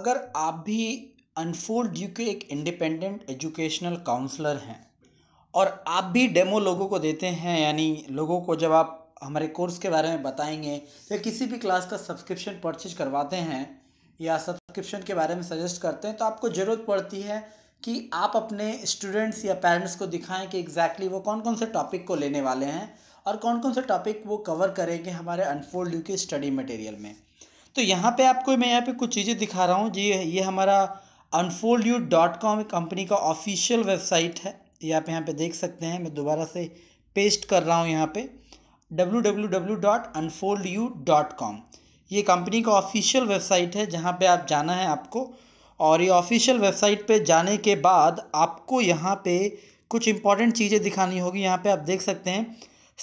अगर आप भी अनफोल्ड यू के एक इंडिपेंडेंट एजुकेशनल काउंसलर हैं और आप भी डेमो लोगों को देते हैं यानी लोगों को जब आप हमारे कोर्स के बारे में बताएंगे या किसी भी क्लास का सब्सक्रिप्शन परचेज करवाते हैं या सब्सक्रिप्शन के बारे में सजेस्ट करते हैं तो आपको ज़रूरत पड़ती है कि आप अपने स्टूडेंट्स या पेरेंट्स को दिखाएं कि एग्जैक्टली exactly वो कौन कौन से टॉपिक को लेने वाले हैं और कौन कौन से टॉपिक वो कवर करेंगे हमारे अनफोल्ड यू के स्टडी मटेरियल में तो यहाँ पे आपको मैं यहाँ पे कुछ चीज़ें दिखा रहा हूँ जी ये हमारा Unfold U dot com company का ऑफिशियल वेबसाइट है ये आप यहाँ पे देख सकते हैं मैं दोबारा से पेस्ट कर रहा हूँ यहाँ पे W W W dot Unfold U dot com ये कंपनी का ऑफिशियल वेबसाइट है जहाँ पे आप जाना है आपको और ये ऑफिशियल वेबसाइट पे जाने के बाद आपको यहाँ पे कुछ इंपॉर्टेंट चीज़ें दिखानी होगी यहाँ पे आप देख सकते हैं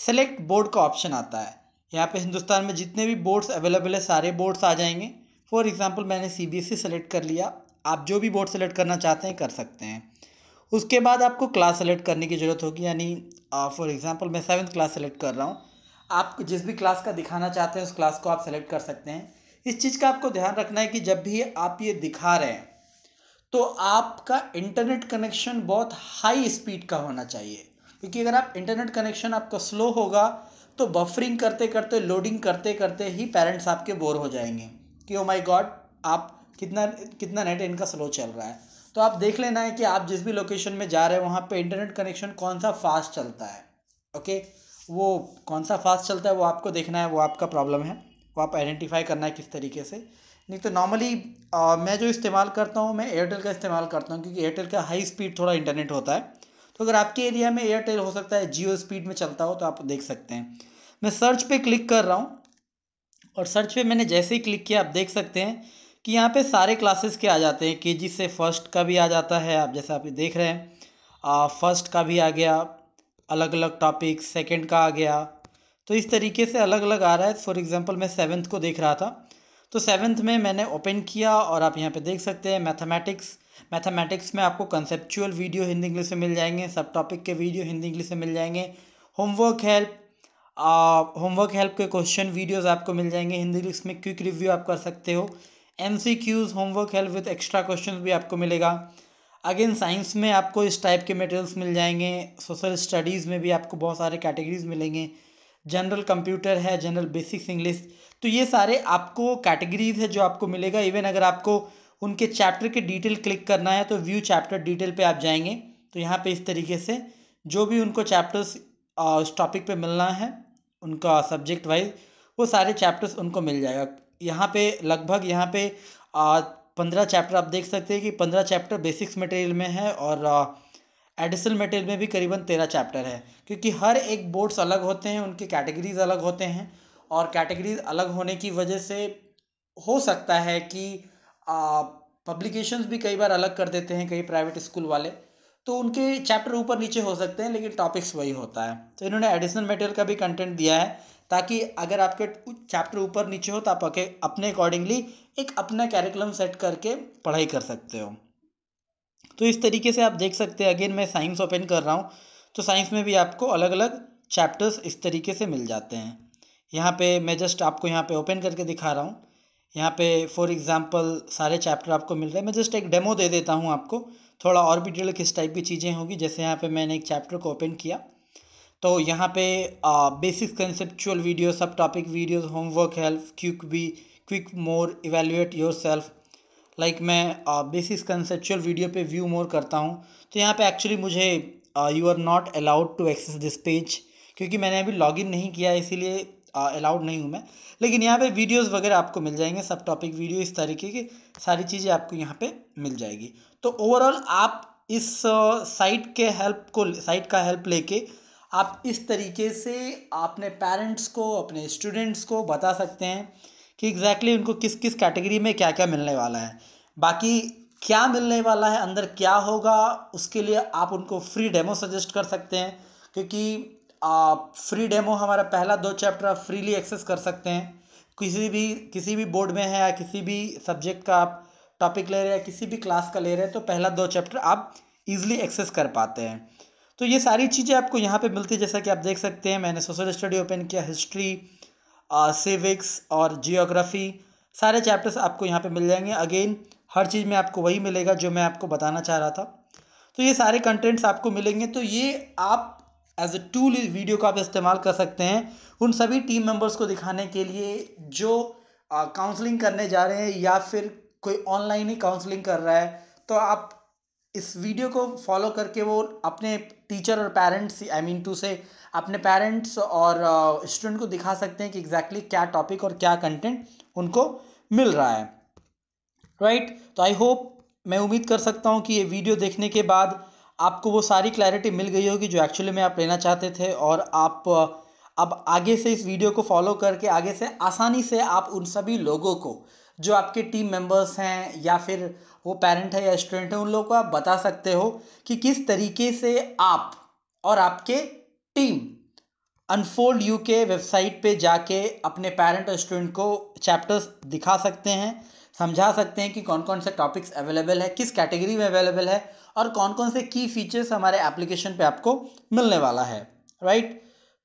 सेलेक्ट बोर्ड का ऑप्शन आता है यहाँ पे हिंदुस्तान में जितने भी बोर्ड्स अवेलेबल है सारे बोर्ड्स आ जाएंगे फॉर एग्ज़ाम्पल मैंने C B S E select कर लिया आप जो भी बोर्ड सेलेक्ट करना चाहते हैं कर सकते हैं उसके बाद आपको क्लास सेलेक्ट करने की ज़रूरत होगी यानी फॉर एग्ज़ाम्पल मैं सेवन्थ क्लास सेलेक्ट कर रहा हूँ आप जिस भी क्लास का दिखाना चाहते हैं उस क्लास को आप सेलेक्ट कर सकते हैं इस चीज़ का आपको ध्यान रखना है कि जब भी आप ये दिखा रहे हैं तो आपका इंटरनेट कनेक्शन बहुत हाई स्पीड का होना चाहिए क्योंकि अगर आप इंटरनेट कनेक्शन आपका स्लो होगा तो बफरिंग करते करते लोडिंग करते करते ही पेरेंट्स आपके बोर हो जाएंगे कि ओ माई गॉड आप कितना कितना नेट इनका स्लो चल रहा है तो आप देख लेना है कि आप जिस भी लोकेशन में जा रहे हैं वहाँ पे इंटरनेट कनेक्शन कौन सा फास्ट चलता है ओके वो कौन सा फास्ट चलता है वो आपको देखना है वो आपका प्रॉब्लम है वो आप आइडेंटिफाई करना है किस तरीके से नहीं तो नॉर्मली मैं जो इस्तेमाल करता हूँ मैं एयरटेल का इस्तेमाल करता हूँ क्योंकि एयरटेल का हाई स्पीड थोड़ा इंटरनेट होता है तो अगर आपके एरिया में एयरटेल हो सकता है जियो स्पीड में चलता हो तो आप देख सकते हैं मैं सर्च पे क्लिक कर रहा हूँ और सर्च पे मैंने जैसे ही क्लिक किया आप देख सकते हैं कि यहाँ पे सारे क्लासेस के आ जाते हैं के से फर्स्ट का भी आ जाता है आप जैसे आप देख रहे हैं फर्स्ट का भी आ गया अलग अलग टॉपिक सेकेंड का आ गया तो इस तरीके से अलग अलग आ रहा है फॉर एग्ज़ाम्पल मैं सेवन्थ को देख रहा था तो सेवन्थ में मैंने ओपन किया और आप यहाँ पे देख सकते हैं मैथमेटिक्स मैथमेटिक्स में आपको कंसेप्चुअल वीडियो हिंदी इंग्लिश से मिल जाएंगे सब टॉपिक के वीडियो हिंदी इंग्लिश से मिल जाएंगे होमवर्क हेल्प होमवर्क हेल्प के क्वेश्चन वीडियोस आपको मिल जाएंगे हिंदी इंग्लिश में क्विक रिव्यू आप कर सकते हो M C Qs homework help with extra question भी आपको मिलेगा अगेन साइंस में आपको इस टाइप के मटेरियल्स मिल जाएंगे सोशल स्टडीज़ में भी आपको बहुत सारे कैटेगरीज मिलेंगे जनरल कंप्यूटर है जनरल बेसिक्स इंग्लिश तो ये सारे आपको कैटेगरीज है जो आपको मिलेगा इवन अगर आपको उनके चैप्टर के डिटेल क्लिक करना है तो व्यू चैप्टर डिटेल पे आप जाएंगे तो यहाँ पे इस तरीके से जो भी उनको चैप्टर्स उस टॉपिक पे मिलना है उनका सब्जेक्ट वाइज वो सारे चैप्टर्स उनको मिल जाएगा यहाँ पे लगभग यहाँ पे पंद्रह चैप्टर आप देख सकते हैं कि पंद्रह चैप्टर बेसिक्स मटेरियल में है और एडिशनल मटेरियल में भी करीबन तेरह चैप्टर है क्योंकि हर एक बोर्ड्स अलग होते हैं उनके कैटेगरीज अलग होते हैं और कैटेगरीज अलग होने की वजह से हो सकता है कि पब्लिकेशंस भी कई बार अलग कर देते हैं कई प्राइवेट स्कूल वाले तो उनके चैप्टर ऊपर नीचे हो सकते हैं लेकिन टॉपिक्स वही होता है तो इन्होंने एडिशनल मटेरियल का भी कंटेंट दिया है ताकि अगर आपके चैप्टर ऊपर नीचे हो तो आप अपने अकॉर्डिंगली एक अपना कैरिकुलम सेट करके पढ़ाई कर सकते हो तो इस तरीके से आप देख सकते हैं अगेन मैं साइंस ओपन कर रहा हूँ तो साइंस में भी आपको अलग अलग चैप्टर्स इस तरीके से मिल जाते हैं यहाँ पे मैं जस्ट आपको यहाँ पे ओपन करके दिखा रहा हूँ यहाँ पे फॉर एग्जांपल सारे चैप्टर आपको मिल रहे हैं मैं जस्ट एक डेमो दे देता हूँ आपको थोड़ा और भी डिटेल किस टाइप की चीज़ें होंगी जैसे यहाँ पे मैंने एक चैप्टर को ओपन किया तो यहाँ पे बेसिक कंसेप्चुअल वीडियो सब topic video homework help quick B quick more evaluate yourself like मैं बेसिक कंसेप्चुअल वीडियो पे व्यू मोर करता हूँ तो यहाँ पे एक्चुअली मुझे you are not allowed to access this page क्योंकि मैंने अभी लॉगिन नहीं किया इसीलिए अलाउड नहीं हूँ मैं लेकिन यहाँ पे वीडियोस वगैरह आपको मिल जाएंगे सब टॉपिक वीडियो इस तरीके की सारी चीज़ें आपको यहाँ पे मिल जाएगी तो ओवरऑल आप इस साइट के हेल्प को साइट का हेल्प लेके आप इस तरीके से अपने पेरेंट्स को अपने स्टूडेंट्स को बता सकते हैं कि एग्जैक्टली exactly उनको किस किस कैटेगरी में क्या क्या मिलने वाला है बाकी क्या मिलने वाला है अंदर क्या होगा उसके लिए आप उनको फ्री डेमो सजेस्ट कर सकते हैं क्योंकि आप फ्री डेमो हमारा पहला दो चैप्टर आप फ्रीली एक्सेस कर सकते हैं किसी भी किसी भी बोर्ड में है या किसी भी सब्जेक्ट का आप टॉपिक ले रहे हैं किसी भी क्लास का ले रहे हैं तो पहला दो चैप्टर आप इजीली एक्सेस कर पाते हैं तो ये सारी चीज़ें आपको यहाँ पे मिलती है जैसा कि आप देख सकते हैं मैंने सोशल स्टडी ओपन किया हिस्ट्री सिविक्स और जियोग्राफी सारे चैप्टर्स आपको यहाँ पे मिल जाएंगे अगेन हर चीज़ में आपको वही मिलेगा जो मैं आपको बताना चाह रहा था तो ये सारे कंटेंट्स आपको मिलेंगे तो ये आप एज ए टूल वीडियो का आप इस्तेमाल कर सकते हैं उन सभी टीम मेंबर्स को दिखाने के लिए जो काउंसलिंग करने जा रहे हैं या फिर कोई ऑनलाइन ही काउंसलिंग कर रहा है तो आप इस वीडियो को फॉलो करके वो अपने टीचर और पेरेंट्स आई मीन टू से अपने पेरेंट्स और स्टूडेंट को दिखा सकते हैं कि एग्जैक्टली exactly क्या टॉपिक और क्या कंटेंट उनको मिल रहा है राइट right? तो आई होप मैं उम्मीद कर सकता हूँ कि ये वीडियो देखने के बाद आपको वो सारी क्लैरिटी मिल गई होगी जो एक्चुअली में आप लेना चाहते थे और आप अब आगे से इस वीडियो को फॉलो करके आगे से आसानी से आप उन सभी लोगों को जो आपके टीम मेंबर्स हैं या फिर वो पेरेंट है या स्टूडेंट है उन लोगों को आप बता सकते हो कि किस तरीके से आप और आपके टीम अनफोल्ड यू के वेबसाइट पे जाके अपने पेरेंट और स्टूडेंट को चैप्टर्स दिखा सकते हैं समझा सकते हैं कि कौन कौन से टॉपिक्स अवेलेबल है किस कैटेगरी में अवेलेबल है और कौन कौन से की फीचर्स हमारे एप्लीकेशन पे आपको मिलने वाला है राइट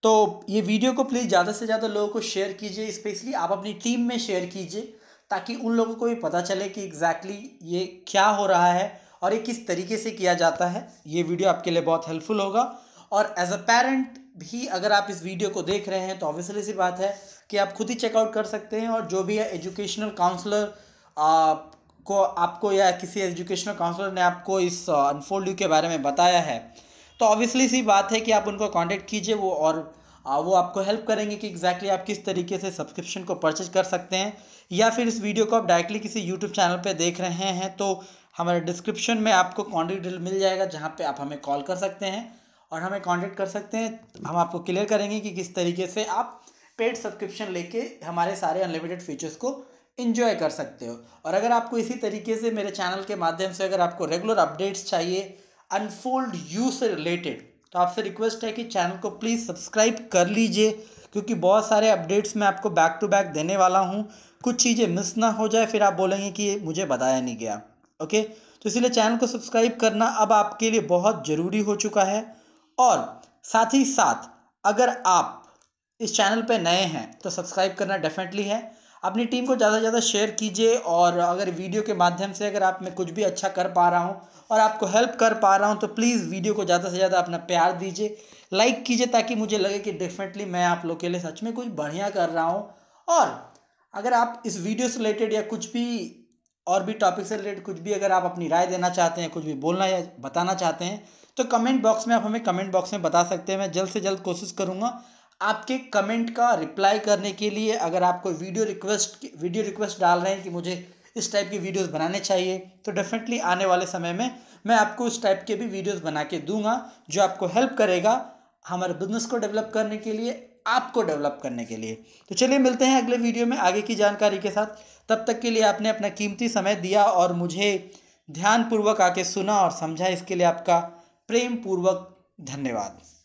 तो ये वीडियो को प्लीज़ ज़्यादा से ज़्यादा लोगों को शेयर कीजिए स्पेशली आप अपनी टीम में शेयर कीजिए ताकि उन लोगों को भी पता चले कि एग्जैक्टली exactly ये क्या हो रहा है और ये किस तरीके से किया जाता है ये वीडियो आपके लिए बहुत हेल्पफुल होगा और एज अ पेरेंट भी अगर आप इस वीडियो को देख रहे हैं तो ऑब्वियसली सी बात है कि आप खुद ही चेकआउट कर सकते हैं और जो भी है एजुकेशनल काउंसलर आपको आपको या किसी एजुकेशनल काउंसलर ने आपको इस अनफोल्ड uh, यू के बारे में बताया है तो ऑब्वियसली सी बात है कि आप उनको कांटेक्ट कीजिए वो और uh, वो आपको हेल्प करेंगे कि एग्जैक्टली exactly आप किस तरीके से सब्सक्रिप्शन को परचेज कर सकते हैं या फिर इस वीडियो को आप डायरेक्टली किसी यूट्यूब चैनल पर देख रहे हैं तो हमारे डिस्क्रिप्शन में आपको कॉन्टेक्ट डिटेल मिल जाएगा जहाँ पर आप हमें कॉल कर सकते हैं और हमें कॉन्टेक्ट कर सकते हैं हम आपको क्लियर करेंगे कि किस तरीके से आप पेड सब्सक्रिप्शन लेके हमारे सारे अनलिमिटेड फीचर्स को इन्जॉय कर सकते हो और अगर आपको इसी तरीके से मेरे चैनल के माध्यम से अगर आपको रेगुलर अपडेट्स चाहिए अनफोल्ड यू से रिलेटेड तो आपसे रिक्वेस्ट है कि चैनल को प्लीज़ सब्सक्राइब कर लीजिए क्योंकि बहुत सारे अपडेट्स मैं आपको बैक टू बैक देने वाला हूँ कुछ चीज़ें मिस ना हो जाए फिर आप बोलेंगे कि मुझे बताया नहीं गया ओके तो इसलिए चैनल को सब्सक्राइब करना अब आपके लिए बहुत ज़रूरी हो चुका है और साथ ही साथ अगर आप इस चैनल पर नए हैं तो सब्सक्राइब करना डेफिनेटली है अपनी टीम को ज़्यादा से ज़्यादा शेयर कीजिए और अगर वीडियो के माध्यम से अगर आप मैं कुछ भी अच्छा कर पा रहा हूँ और आपको हेल्प कर पा रहा हूँ तो प्लीज़ वीडियो को ज़्यादा से ज़्यादा अपना प्यार दीजिए लाइक कीजिए ताकि मुझे लगे कि डेफिनेटली मैं आप लोग के लिए सच में कुछ बढ़िया कर रहा हूँ और अगर आप इस वीडियो से रिलेटेड या कुछ भी और भी टॉपिक से रिलेटेड कुछ भी अगर आप अपनी राय देना चाहते हैं कुछ भी बोलना या बताना चाहते हैं तो कमेंट बॉक्स में आप हमें कमेंट बॉक्स में बता सकते हैं मैं जल्द से जल्द कोशिश करूँगा आपके कमेंट का रिप्लाई करने के लिए अगर आप कोई वीडियो रिक्वेस्ट वीडियो रिक्वेस्ट डाल रहे हैं कि मुझे इस टाइप की वीडियोस बनाने चाहिए तो डेफिनेटली आने वाले समय में मैं आपको इस टाइप के भी वीडियोस बना के दूंगा जो आपको हेल्प करेगा हमारे बिजनेस को डेवलप करने के लिए आपको डेवलप करने के लिए तो चलिए मिलते हैं अगले वीडियो में आगे की जानकारी के साथ तब तक के लिए आपने अपना कीमती समय दिया और मुझे ध्यानपूर्वक आके सुना और समझा इसके लिए आपका प्रेम पूर्वक धन्यवाद